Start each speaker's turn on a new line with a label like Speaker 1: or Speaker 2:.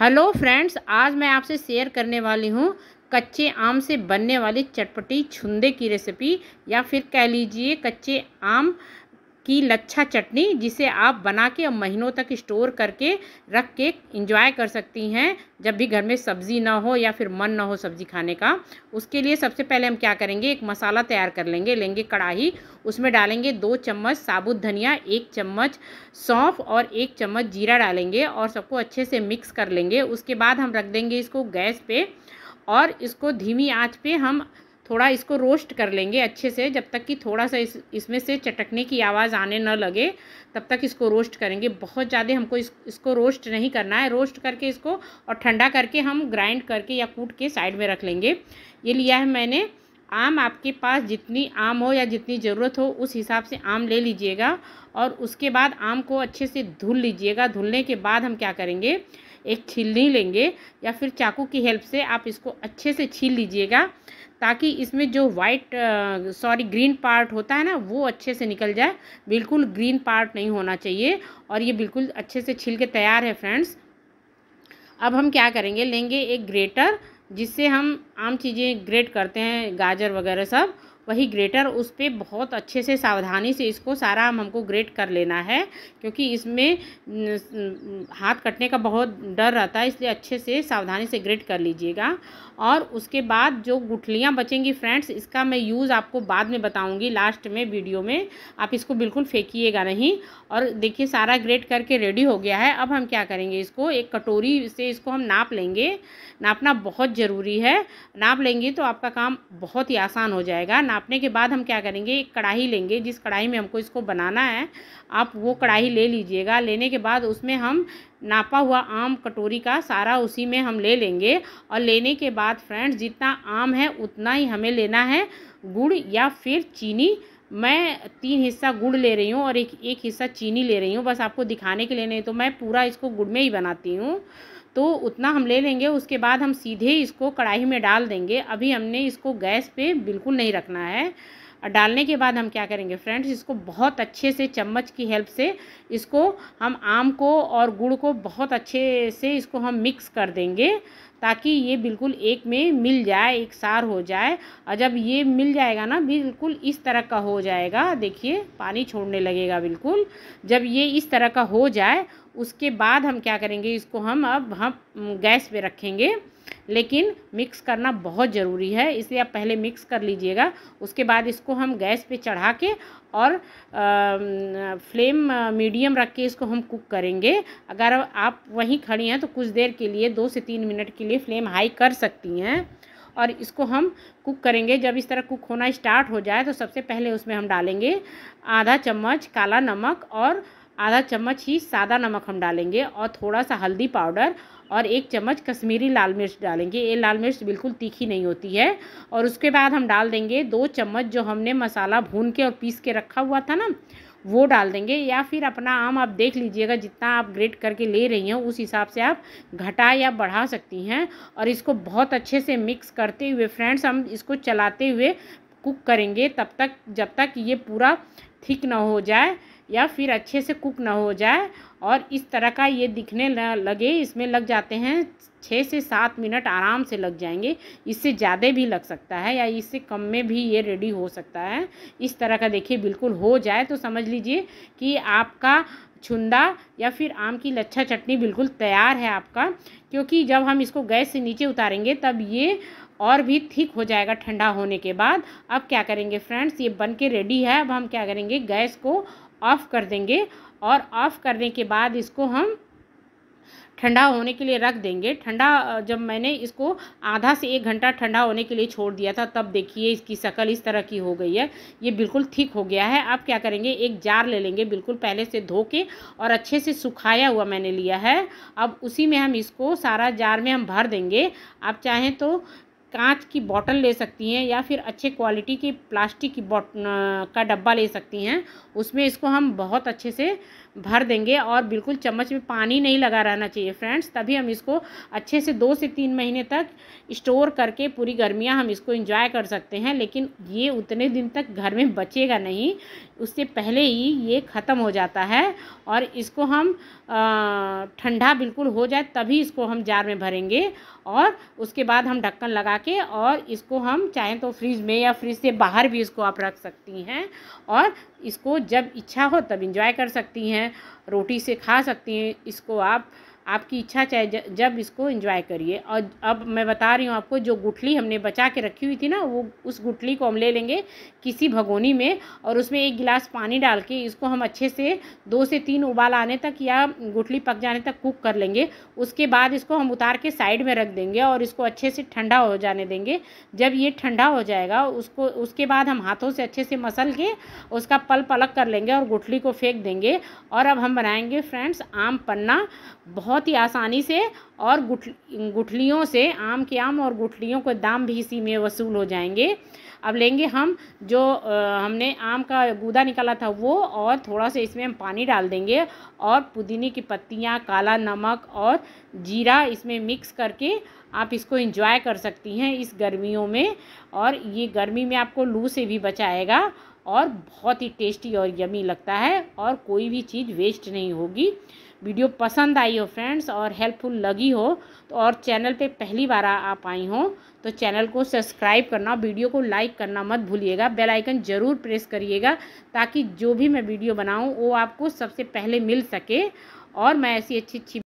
Speaker 1: hello friends आज मैं आपसे शेयर करने वाली हूँ कच्चे आम से बनने वाली चटपटी छुंदे की रेसिपी या फिर कह लीजिए कच्चे आम की लच्छा चटनी जिसे आप बना के महीनों तक स्टोर करके रख के इंजॉय कर सकती हैं जब भी घर में सब्ज़ी ना हो या फिर मन ना हो सब्ज़ी खाने का उसके लिए सबसे पहले हम क्या करेंगे एक मसाला तैयार कर लेंगे लेंगे कढ़ाई उसमें डालेंगे दो चम्मच साबुत धनिया एक चम्मच सौंफ और एक चम्मच जीरा डालेंगे और सबको अच्छे से मिक्स कर लेंगे उसके बाद हम रख देंगे इसको गैस पे और इसको धीमी आँच पे हम थोड़ा इसको रोस्ट कर लेंगे अच्छे से जब तक कि थोड़ा सा इस इसमें से चटकने की आवाज़ आने न लगे तब तक इसको रोस्ट करेंगे बहुत ज़्यादा हमको इस इसको रोस्ट नहीं करना है रोस्ट करके इसको और ठंडा करके हम ग्राइंड करके या कूट के साइड में रख लेंगे ये लिया है मैंने आम आपके पास जितनी आम हो या जितनी ज़रूरत हो उस हिसाब से आम ले लीजिएगा और उसके बाद आम को अच्छे से धुल लीजिएगा धुलने के बाद हम क्या करेंगे एक छिलनी लेंगे या फिर चाकू की हेल्प से आप इसको अच्छे से छील लीजिएगा ताकि इसमें जो वाइट सॉरी ग्रीन पार्ट होता है ना वो अच्छे से निकल जाए बिल्कुल ग्रीन पार्ट नहीं होना चाहिए और ये बिल्कुल अच्छे से छील के तैयार है फ्रेंड्स अब हम क्या करेंगे लेंगे एक ग्रेटर जिससे हम आम चीज़ें ग्रेट करते हैं गाजर वगैरह सब वही ग्रेटर उस पर बहुत अच्छे से सावधानी से इसको सारा हम हमको ग्रेट कर लेना है क्योंकि इसमें हाथ कटने का बहुत डर रहता है इसलिए अच्छे से सावधानी से ग्रेट कर लीजिएगा और उसके बाद जो गुठलियाँ बचेंगी फ्रेंड्स इसका मैं यूज़ आपको बाद में बताऊँगी लास्ट में वीडियो में आप इसको बिल्कुल फेंकीेगा नहीं और देखिए सारा ग्रेट करके रेडी हो गया है अब हम क्या करेंगे इसको एक कटोरी से इसको हम नाप लेंगे नापना बहुत ज़रूरी है नाप लेंगे तो आपका काम बहुत ही आसान हो जाएगा नापने के बाद हम क्या करेंगे एक कढ़ाई लेंगे जिस कढ़ाई में हमको इसको बनाना है आप वो कढ़ाई ले लीजिएगा लेने के बाद उसमें हम नापा हुआ आम कटोरी का सारा उसी में हम ले लेंगे और लेने के बाद फ्रेंड्स जितना आम है उतना ही हमें लेना है गुड़ या फिर चीनी मैं तीन हिस्सा गुड़ ले रही हूँ और एक एक हिस्सा चीनी ले रही हूँ बस आपको दिखाने के लिए नहीं तो मैं पूरा इसको गुड़ में ही बनाती हूँ तो उतना हम ले लेंगे उसके बाद हम सीधे इसको कढ़ाई में डाल देंगे अभी हमने इसको गैस पे बिल्कुल नहीं रखना है और डालने के बाद हम क्या करेंगे फ्रेंड्स इसको बहुत अच्छे से चम्मच की हेल्प से इसको हम आम को और गुड़ को बहुत अच्छे से इसको हम मिक्स कर देंगे ताकि ये बिल्कुल एक में मिल जाए एक सार हो जाए और जब ये मिल जाएगा ना बिल्कुल इस तरह का हो जाएगा देखिए पानी छोड़ने लगेगा बिल्कुल जब ये इस तरह का हो जाए उसके बाद हम क्या करेंगे इसको हम अब हम गैस पे रखेंगे लेकिन मिक्स करना बहुत ज़रूरी है इसलिए आप पहले मिक्स कर लीजिएगा उसके बाद इसको हम गैस पे चढ़ा के और आ, फ्लेम मीडियम रख के इसको हम कुक करेंगे अगर आप वहीं खड़ी हैं तो कुछ देर के लिए दो से तीन मिनट के लिए फ्लेम हाई कर सकती हैं और इसको हम कुक करेंगे जब इस तरह कुक होना स्टार्ट हो जाए तो सबसे पहले उसमें हम डालेंगे आधा चम्मच काला नमक और आधा चम्मच ही सादा नमक हम डालेंगे और थोड़ा सा हल्दी पाउडर और एक चम्मच कश्मीरी लाल मिर्च डालेंगे ये लाल मिर्च बिल्कुल तीखी नहीं होती है और उसके बाद हम डाल देंगे दो चम्मच जो हमने मसाला भून के और पीस के रखा हुआ था ना वो डाल देंगे या फिर अपना आम आप देख लीजिएगा जितना आप ग्रेट करके ले रही हैं उस हिसाब से आप घटा या बढ़ा सकती हैं और इसको बहुत अच्छे से मिक्स करते हुए फ्रेंड्स हम इसको चलाते हुए कुक करेंगे तब तक जब तक ये पूरा थिक ना हो जाए या फिर अच्छे से कुक ना हो जाए और इस तरह का ये दिखने लगे इसमें लग जाते हैं छः से सात मिनट आराम से लग जाएंगे इससे ज़्यादा भी लग सकता है या इससे कम में भी ये रेडी हो सकता है इस तरह का देखिए बिल्कुल हो जाए तो समझ लीजिए कि आपका छुंदा या फिर आम की लच्छा चटनी बिल्कुल तैयार है आपका क्योंकि जब हम इसको गैस से नीचे उतारेंगे तब ये और भी ठीक हो जाएगा ठंडा होने के बाद अब क्या करेंगे फ्रेंड्स ये बन के रेडी है अब हम क्या करेंगे गैस को ऑफ़ कर देंगे और ऑफ़ करने के बाद इसको हम ठंडा होने के लिए रख देंगे ठंडा जब मैंने इसको आधा से एक घंटा ठंडा होने के लिए छोड़ दिया था तब देखिए इसकी शक्ल इस तरह की हो गई है ये बिल्कुल ठीक हो गया है अब क्या करेंगे एक जार ले लेंगे बिल्कुल पहले से धो के और अच्छे से सुखाया हुआ मैंने लिया है अब उसी में हम इसको सारा जार में हम भर देंगे आप चाहें तो कांच की बॉटल ले सकती हैं या फिर अच्छे क्वालिटी की प्लास्टिक की बॉट का डब्बा ले सकती हैं उसमें इसको हम बहुत अच्छे से भर देंगे और बिल्कुल चम्मच में पानी नहीं लगा रहना चाहिए फ्रेंड्स तभी हम इसको अच्छे से दो से तीन महीने तक स्टोर करके पूरी गर्मियाँ हम इसको इंजॉय कर सकते हैं लेकिन ये उतने दिन तक घर में बचेगा नहीं उससे पहले ही ये ख़त्म हो जाता है और इसको हम ठंडा बिल्कुल हो जाए तभी इसको हम जार में भरेंगे और उसके बाद हम ढक्कन लगा के और इसको हम चाहें तो फ्रिज में या फ्रिज से बाहर भी इसको आप रख सकती हैं और इसको जब इच्छा हो तब इंजॉय कर सकती हैं रोटी से खा सकती हैं इसको आप आपकी इच्छा चाहे जब इसको इंजॉय करिए और अब मैं बता रही हूँ आपको जो गुठली हमने बचा के रखी हुई थी ना वो उस गुठली को हम ले लेंगे किसी भगोनी में और उसमें एक गिलास पानी डाल के इसको हम अच्छे से दो से तीन उबाल आने तक या गुठली पक जाने तक कुक कर लेंगे उसके बाद इसको हम उतार के साइड में रख देंगे और इसको अच्छे से ठंडा हो जाने देंगे जब ये ठंडा हो जाएगा उसको उसके बाद हम हाथों से अच्छे से मसल के उसका पल पलक कर लेंगे और गुठली को फेंक देंगे और अब हम बनाएंगे फ्रेंड्स आम पन्ना बहुत बहुत ही आसानी से और गुठ गुठलियों से आम के आम और गुठलियों के दाम भी इसी में वसूल हो जाएंगे अब लेंगे हम जो आ, हमने आम का गूदा निकाला था वो और थोड़ा सा इसमें हम पानी डाल देंगे और पुदीने की पत्तियाँ काला नमक और जीरा इसमें मिक्स करके आप इसको इंजॉय कर सकती हैं इस गर्मियों में और ये गर्मी में आपको लू से भी बचाएगा और बहुत ही टेस्टी और यमी लगता है और कोई भी चीज़ वेस्ट नहीं होगी वीडियो पसंद आई हो फ्रेंड्स और हेल्पफुल लगी हो तो और चैनल पे पहली बार आप आई हो तो चैनल को सब्सक्राइब करना वीडियो को लाइक करना मत भूलिएगा बेल आइकन ज़रूर प्रेस करिएगा ताकि जो भी मैं वीडियो बनाऊँ वो आपको सबसे पहले मिल सके और मैं ऐसी अच्छी अच्छी